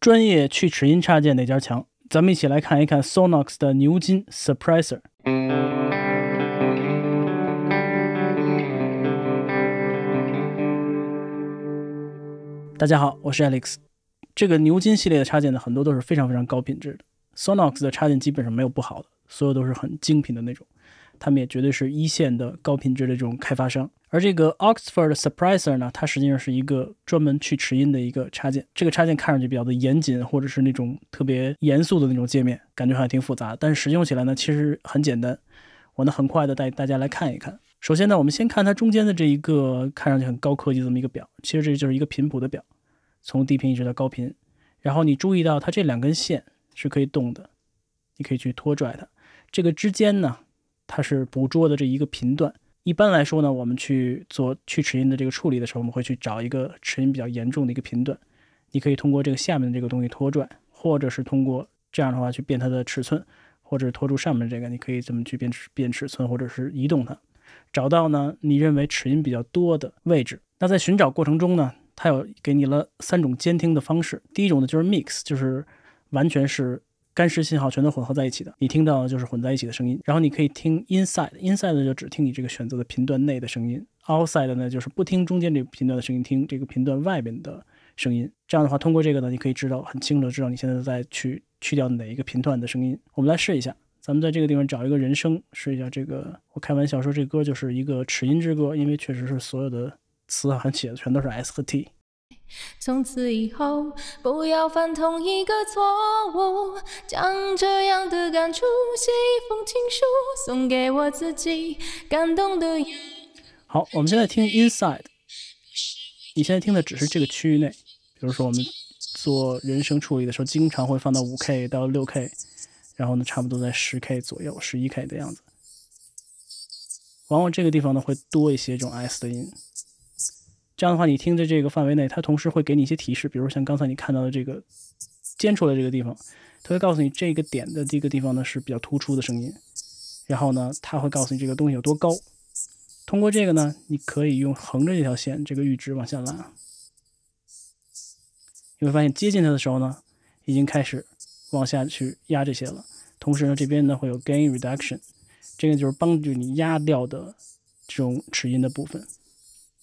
专业去齿音插件哪家强？咱们一起来看一看 Sonox 的牛津 Suppressor。大家好，我是 Alex。这个牛津系列的插件呢，很多都是非常非常高品质的。Sonox 的插件基本上没有不好的，所有都是很精品的那种。他们也绝对是一线的高品质的这种开发商。而这个 Oxford suppressor 呢，它实际上是一个专门去齿音的一个插件。这个插件看上去比较的严谨，或者是那种特别严肃的那种界面，感觉还挺复杂。但是使用起来呢，其实很简单。我呢，很快的带大家来看一看。首先呢，我们先看它中间的这一个看上去很高科技这么一个表，其实这就是一个频谱的表，从低频一直到高频。然后你注意到它这两根线是可以动的，你可以去拖拽它。这个之间呢？它是捕捉的这一个频段。一般来说呢，我们去做去齿音的这个处理的时候，我们会去找一个齿音比较严重的一个频段。你可以通过这个下面的这个东西拖拽，或者是通过这样的话去变它的尺寸，或者是拖住上面这个，你可以怎么去变变尺寸，或者是移动它，找到呢你认为齿音比较多的位置。那在寻找过程中呢，它有给你了三种监听的方式。第一种呢就是 Mix，就是完全是。干湿信号全都混合在一起的，你听到的就是混在一起的声音。然后你可以听 inside，inside 就只听你这个选择的频段内的声音；outside 呢，就是不听中间这个频段的声音，听这个频段外边的声音。这样的话，通过这个呢，你可以知道很清楚的知道你现在在去去掉哪一个频段的声音。我们来试一下，咱们在这个地方找一个人声试一下这个。我开玩笑说这歌就是一个齿音之歌，因为确实是所有的词像写的全都是 S 和 T。从此以后，不要犯同一一个错误，将这样的的感感触写封情书，送给我自己，动好，我们现在听 inside。你现在听的只是这个区域内，比如说我们做人声处理的时候，经常会放到五 k 到六 k，然后呢，差不多在十 k 左右、十一 k 的样子。往往这个地方呢，会多一些这种 s 的音。这样的话，你听着这个范围内，它同时会给你一些提示，比如像刚才你看到的这个尖出来这个地方，它会告诉你这个点的这个地方呢是比较突出的声音，然后呢，它会告诉你这个东西有多高。通过这个呢，你可以用横着这条线这个阈值往下拉，你会发现接近它的时候呢，已经开始往下去压这些了。同时呢，这边呢会有 gain reduction，这个就是帮助你压掉的这种齿音的部分。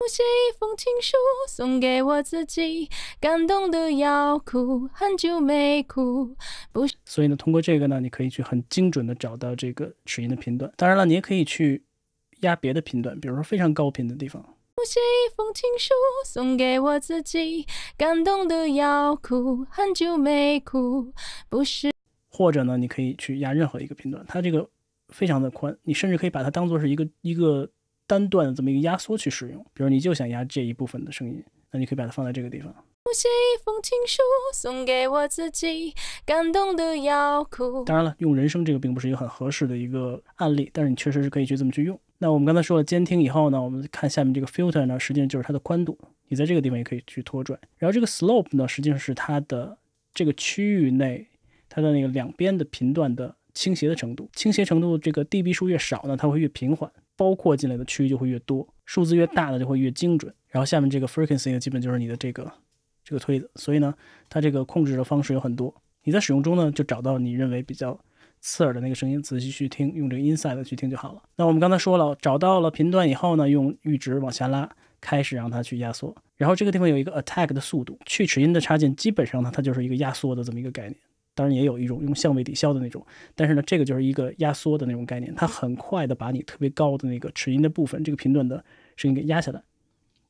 我我写一封情书送给自己，感动要哭，哭。很久没不，所以呢，通过这个呢，你可以去很精准的找到这个齿音的频段。当然了，你也可以去压别的频段，比如说非常高频的地方。我写一封情书送给我自己，感动的要哭，很久没哭。不是，或者呢，你可以去压任何一个频段，它这个非常的宽，你甚至可以把它当做是一个一个。单段的这么一个压缩去使用，比如你就想压这一部分的声音，那你可以把它放在这个地方。当然了，用人声这个并不是一个很合适的一个案例，但是你确实是可以去这么去用。那我们刚才说了监听以后呢，我们看下面这个 filter 呢，实际上就是它的宽度，你在这个地方也可以去拖拽。然后这个 slope 呢，实际上是它的这个区域内它的那个两边的频段的倾斜的程度，倾斜程度这个 dB 数越少呢，它会越平缓。包括进来的区域就会越多，数字越大的就会越精准。然后下面这个 frequency 呢，基本就是你的这个这个推子，所以呢，它这个控制的方式有很多。你在使用中呢，就找到你认为比较刺耳的那个声音，仔细去听，用这个 inside 去听就好了。那我们刚才说了，找到了频段以后呢，用阈值往下拉，开始让它去压缩。然后这个地方有一个 attack 的速度，去齿音的插件基本上呢，它就是一个压缩的这么一个概念。当然也有一种用相位抵消的那种，但是呢，这个就是一个压缩的那种概念，它很快的把你特别高的那个齿音的部分，这个频段的声音给压下来。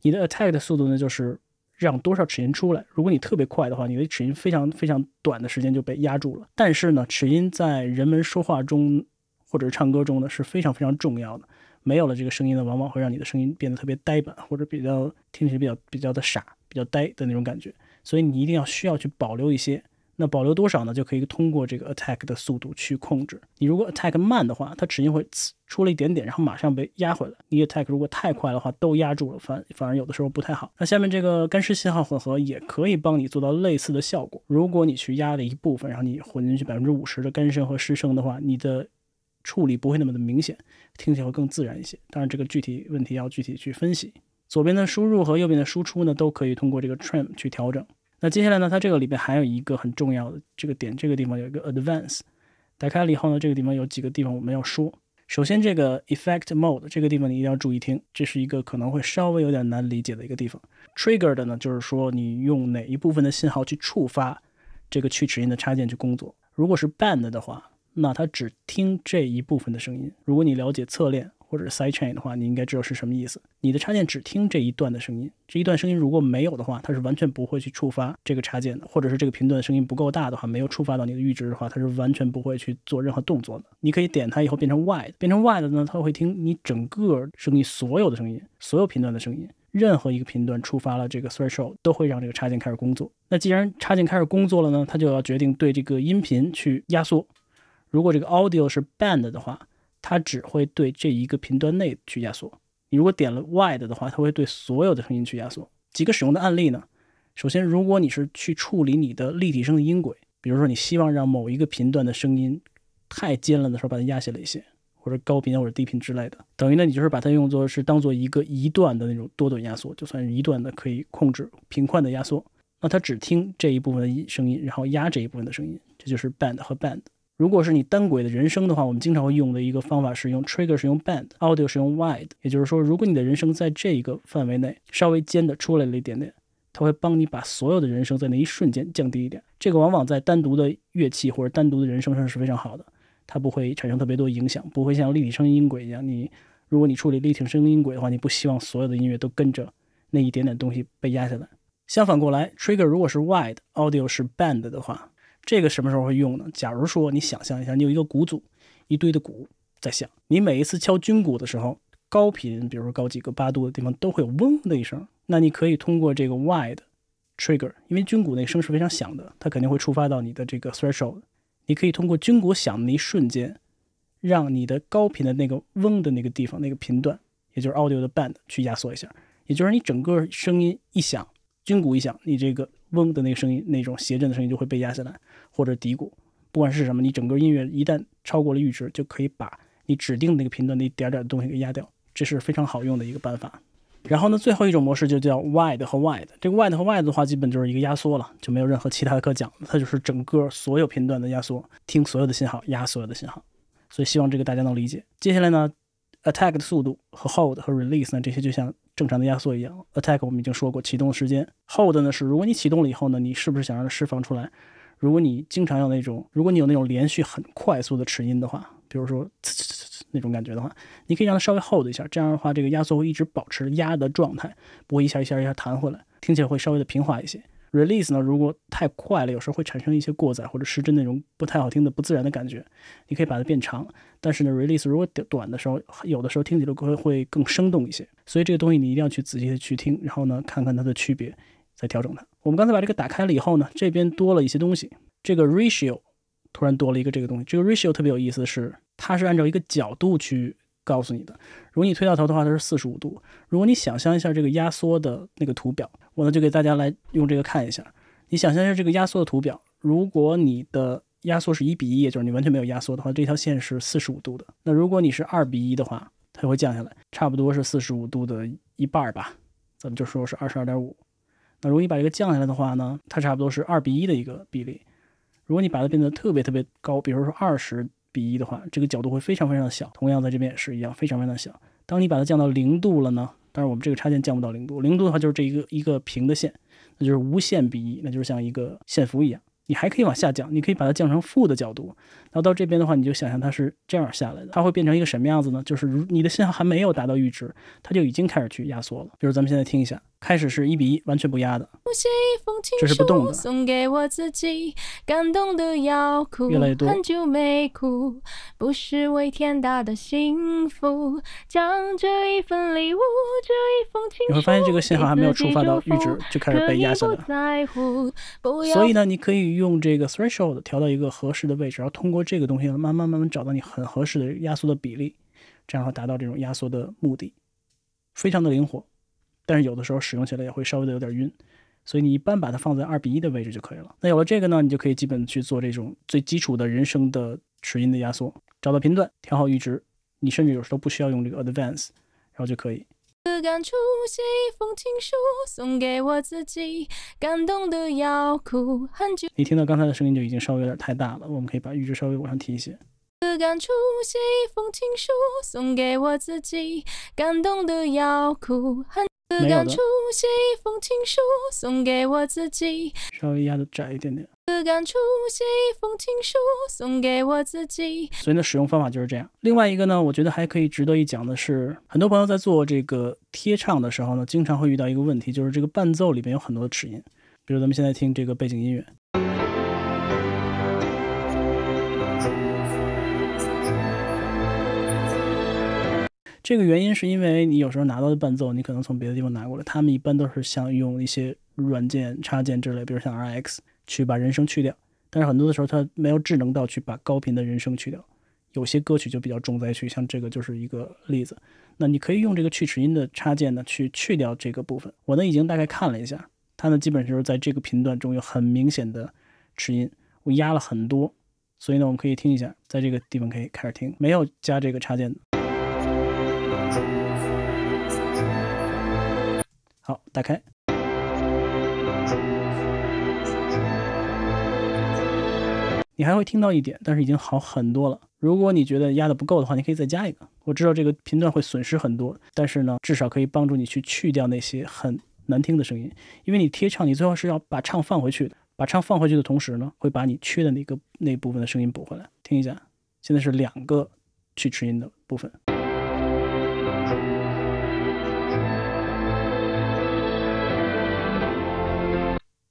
你的 attack 的速度呢，就是让多少齿音出来。如果你特别快的话，你的齿音非常非常短的时间就被压住了。但是呢，齿音在人们说话中或者是唱歌中呢是非常非常重要的。没有了这个声音呢，往往会让你的声音变得特别呆板，或者比较听起来比较比较的傻，比较呆的那种感觉。所以你一定要需要去保留一些。那保留多少呢？就可以通过这个 attack 的速度去控制。你如果 attack 慢的话，它齿音会呲出了一点点，然后马上被压回来。你 attack 如果太快的话，都压住了，反反而有的时候不太好。那下面这个干湿信号混合也可以帮你做到类似的效果。如果你去压了一部分，然后你混进去百分之五十的干声和湿声的话，你的处理不会那么的明显，听起来会更自然一些。当然，这个具体问题要具体去分析。左边的输入和右边的输出呢，都可以通过这个 trim 去调整。那接下来呢？它这个里边还有一个很重要的这个点，这个地方有一个 advance，打开了以后呢，这个地方有几个地方我们要说。首先，这个 effect mode 这个地方你一定要注意听，这是一个可能会稍微有点难理解的一个地方。triggered 呢，就是说你用哪一部分的信号去触发这个去齿音的插件去工作。如果是 band 的话，那它只听这一部分的声音。如果你了解侧链。或者是 side chain 的话，你应该知道是什么意思。你的插件只听这一段的声音，这一段声音如果没有的话，它是完全不会去触发这个插件的。或者是这个频段的声音不够大的话，没有触发到你的阈值的话，它是完全不会去做任何动作的。你可以点它以后变成 wide，变成 wide 的呢，它会听你整个声音所有的声音，所有频段的声音，任何一个频段触发了这个 threshold，都会让这个插件开始工作。那既然插件开始工作了呢，它就要决定对这个音频去压缩。如果这个 audio 是 band 的话。它只会对这一个频段内去压缩。你如果点了 Wide 的话，它会对所有的声音去压缩。几个使用的案例呢？首先，如果你是去处理你的立体声的音轨，比如说你希望让某一个频段的声音太尖了的时候，把它压下来一些，或者高频或者低频之类的，等于呢，你就是把它用作是当做一个一段的那种多段压缩，就算是一段的可以控制频宽的压缩。那它只听这一部分的声音，然后压这一部分的声音，这就是 Band 和 Band。如果是你单轨的人声的话，我们经常会用的一个方法是用 trigger，是用 band，audio 是用 wide。也就是说，如果你的人声在这一个范围内稍微尖的出来了一点点，它会帮你把所有的人声在那一瞬间降低一点。这个往往在单独的乐器或者单独的人声上是非常好的，它不会产生特别多影响，不会像立体声音轨一样。你如果你处理立体声音轨的话，你不希望所有的音乐都跟着那一点点东西被压下来。相反过来，trigger 如果是 wide，audio 是 band 的话。这个什么时候会用呢？假如说你想象一下，你有一个鼓组，一堆的鼓在响，你每一次敲军鼓的时候，高频，比如说高几个八度的地方，都会有嗡的一声。那你可以通过这个 wide trigger，因为军鼓那声是非常响的，它肯定会触发到你的这个 threshold。你可以通过军鼓响的那一瞬间，让你的高频的那个嗡的那个地方那个频段，也就是 audio 的 band 去压缩一下。也就是你整个声音一响，军鼓一响，你这个。嗡的那个声音，那种谐振的声音就会被压下来，或者低谷。不管是什么，你整个音乐一旦超过了阈值，就可以把你指定的那个频段的一点点儿的东西给压掉，这是非常好用的一个办法。然后呢，最后一种模式就叫 wide 和 wide，这个 wide 和 wide 的话，基本就是一个压缩了，就没有任何其他的可讲，它就是整个所有频段的压缩，听所有的信号，压所有的信号。所以希望这个大家能理解。接下来呢，attack 的速度和 hold 和 release 呢，这些就像。正常的压缩一样，attack 我们已经说过，启动时间 hold 呢是，如果你启动了以后呢，你是不是想让它释放出来？如果你经常要那种，如果你有那种连续很快速的齿音的话，比如说呲呲呲那种感觉的话，你可以让它稍微 hold 一下，这样的话，这个压缩会一直保持压的状态，不会一下一下一下弹回来，听起来会稍微的平滑一些。Release 呢，如果太快了，有时候会产生一些过载或者失真那种不太好听的不自然的感觉。你可以把它变长，但是呢，Release 如果短的时候，有的时候听起来会会更生动一些。所以这个东西你一定要去仔细的去听，然后呢，看看它的区别，再调整它。我们刚才把这个打开了以后呢，这边多了一些东西。这个 Ratio 突然多了一个这个东西。这个 Ratio 特别有意思的是，它是按照一个角度去告诉你的。如果你推到头的话，它是四十五度。如果你想象一下这个压缩的那个图表。我呢就给大家来用这个看一下，你想象一下这个压缩的图表，如果你的压缩是一比一，就是你完全没有压缩的话，这条线是四十五度的。那如果你是二比一的话，它就会降下来，差不多是四十五度的一半吧，咱们就说是二十二点五。那果你把这个降下来的话呢，它差不多是二比一的一个比例。如果你把它变得特别特别高，比如说二十比一的话，这个角度会非常非常小。同样在这边也是一样，非常非常小。当你把它降到零度了呢？但是我们这个插件降不到零度，零度的话就是这一个一个平的线，那就是无限比一，那就是像一个线幅一样。你还可以往下降，你可以把它降成负的角度。然后到这边的话，你就想象它是这样下来的，它会变成一个什么样子呢？就是如你的信号还没有达到阈值，它就已经开始去压缩了。比如咱们现在听一下。开始是一比一，完全不压的，这是不动的。越来越多。不是为天大的幸福，将这一份礼物，这一封情书。你会发现这个信号还没有触发到阈值，就开始被压缩了。所以呢，你可以用这个 threshold 调到一个合适的位置，然后通过这个东西慢慢慢慢找到你很合适的压缩的比例，这样达到这种压缩的目的，非常的灵活。但是有的时候使用起来也会稍微的有点晕，所以你一般把它放在二比一的位置就可以了。那有了这个呢，你就可以基本去做这种最基础的人声的齿音的压缩，找到频段，调好阈值，你甚至有时候不需要用这个 Advance，然后就可以。你听到刚才的声音就已经稍微有点太大了，我们可以把阈值稍微往上提一些。刚刚出写一封情书送给我自己，稍微压的窄一点点。刚刚出写一封情书送给我自己。所以呢，使用方法就是这样。另外一个呢，我觉得还可以值得一讲的是，很多朋友在做这个贴唱的时候呢，经常会遇到一个问题，就是这个伴奏里面有很多的齿音。比如咱们现在听这个背景音乐。这个原因是因为你有时候拿到的伴奏，你可能从别的地方拿过来，他们一般都是想用一些软件插件之类，比如像 R X 去把人声去掉，但是很多的时候它没有智能到去把高频的人声去掉。有些歌曲就比较重灾区，像这个就是一个例子。那你可以用这个去齿音的插件呢去去掉这个部分。我呢已经大概看了一下，它呢基本就是在这个频段中有很明显的齿音，我压了很多，所以呢我们可以听一下，在这个地方可以开始听，没有加这个插件的。好，打开。你还会听到一点，但是已经好很多了。如果你觉得压的不够的话，你可以再加一个。我知道这个频段会损失很多，但是呢，至少可以帮助你去去掉那些很难听的声音。因为你贴唱，你最后是要把唱放回去，把唱放回去的同时呢，会把你缺的那个那部分的声音补回来。听一下，现在是两个去齿音的部分。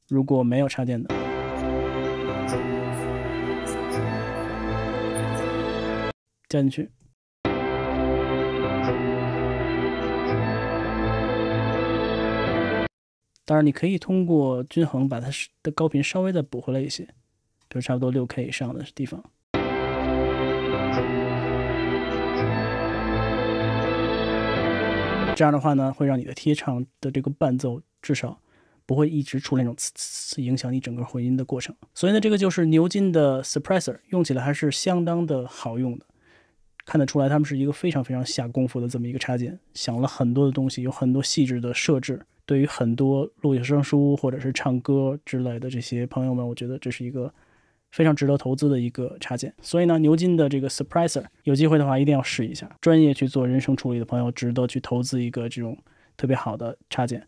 如果没有插电的，加进去。当然，你可以通过均衡把它的高频稍微再补回来一些，比如差不多六 K 以上的地方。这样的话呢，会让你的贴唱的这个伴奏至少。不会一直出那种呲呲呲，影响你整个混音的过程，所以呢，这个就是牛津的 Suppressor，用起来还是相当的好用的，看得出来他们是一个非常非常下功夫的这么一个插件，想了很多的东西，有很多细致的设置，对于很多录有声书或者是唱歌之类的这些朋友们，我觉得这是一个非常值得投资的一个插件。所以呢，牛津的这个 Suppressor，有机会的话一定要试一下，专业去做人声处理的朋友，值得去投资一个这种特别好的插件。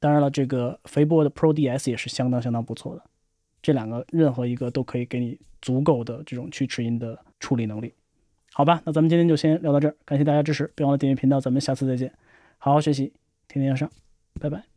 当然了，这个肥波的 Pro DS 也是相当相当不错的，这两个任何一个都可以给你足够的这种去齿音的处理能力，好吧？那咱们今天就先聊到这儿，感谢大家支持，别忘了订阅频道，咱们下次再见，好好学习，天天向上，拜拜。